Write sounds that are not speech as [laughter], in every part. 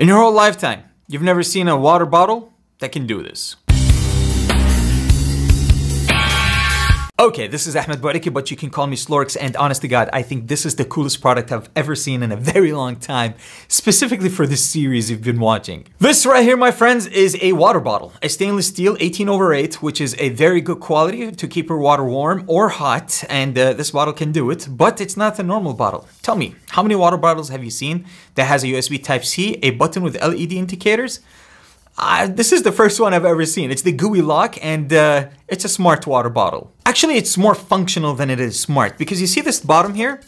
In your whole lifetime, you've never seen a water bottle that can do this. Okay, this is Ahmed Bariki, but you can call me Slorix, and honest to God, I think this is the coolest product I've ever seen in a [laughs] very long time, specifically for this series you've been watching. This right here, my friends, is a water bottle, a stainless steel 18 over 8, which is a very good quality to keep your water warm or hot, and uh, this bottle can do it, but it's not a normal bottle. Tell me, how many water bottles have you seen that has a USB Type-C, a button with LED indicators? Uh, this is the first one I've ever seen. It's the GUI lock, and uh, it's a smart water bottle. Actually, it's more functional than it is smart because you see this bottom here?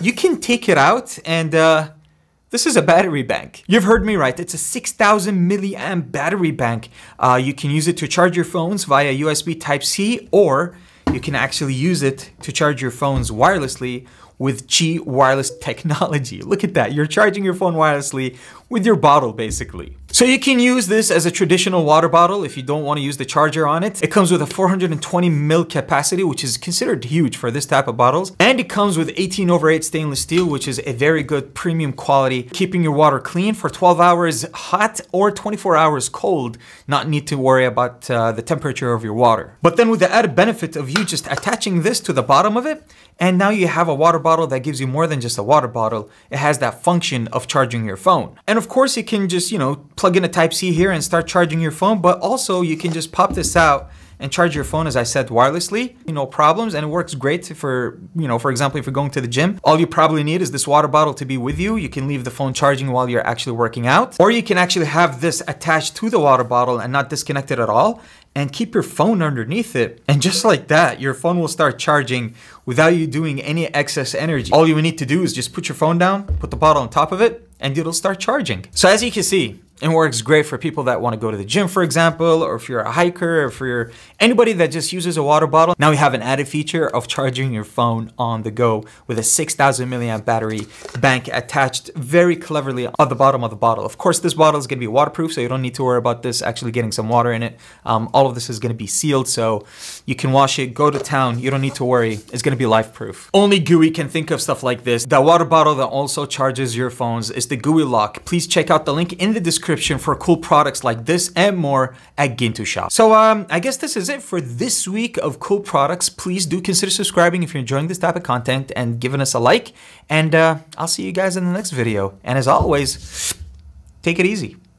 You can take it out and uh, this is a battery bank. You've heard me right. It's a 6000 milliamp battery bank. Uh, you can use it to charge your phones via USB Type-C or you can actually use it to charge your phones wirelessly with Qi wireless technology. [laughs] Look at that, you're charging your phone wirelessly with your bottle basically. So you can use this as a traditional water bottle if you don't want to use the charger on it. It comes with a 420 ml capacity, which is considered huge for this type of bottles. And it comes with 18 over 8 stainless steel, which is a very good premium quality, keeping your water clean for 12 hours hot or 24 hours cold, not need to worry about uh, the temperature of your water. But then with the added benefit of you just attaching this to the bottom of it, and now you have a water bottle bottle that gives you more than just a water bottle. It has that function of charging your phone. And of course you can just, you know, plug in a type C here and start charging your phone, but also you can just pop this out and charge your phone, as I said, wirelessly, no problems, and it works great for, you know, for example, if you're going to the gym, all you probably need is this water bottle to be with you. You can leave the phone charging while you're actually working out, or you can actually have this attached to the water bottle and not disconnect it at all, and keep your phone underneath it. And just like that, your phone will start charging without you doing any excess energy. All you need to do is just put your phone down, put the bottle on top of it, and it'll start charging. So as you can see, and works great for people that want to go to the gym, for example, or if you're a hiker, or if you're anybody that just uses a water bottle. Now we have an added feature of charging your phone on the go with a 6,000 milliamp battery bank attached very cleverly on the bottom of the bottle. Of course, this bottle is going to be waterproof, so you don't need to worry about this actually getting some water in it. Um, all of this is going to be sealed, so you can wash it, go to town. You don't need to worry. It's going to be life proof. Only GUI can think of stuff like this. The water bottle that also charges your phones is the GUI lock. Please check out the link in the description description for cool products like this and more at Gintu Shop. So um, I guess this is it for this week of cool products. Please do consider subscribing if you're enjoying this type of content and giving us a like. And uh, I'll see you guys in the next video. And as always, take it easy.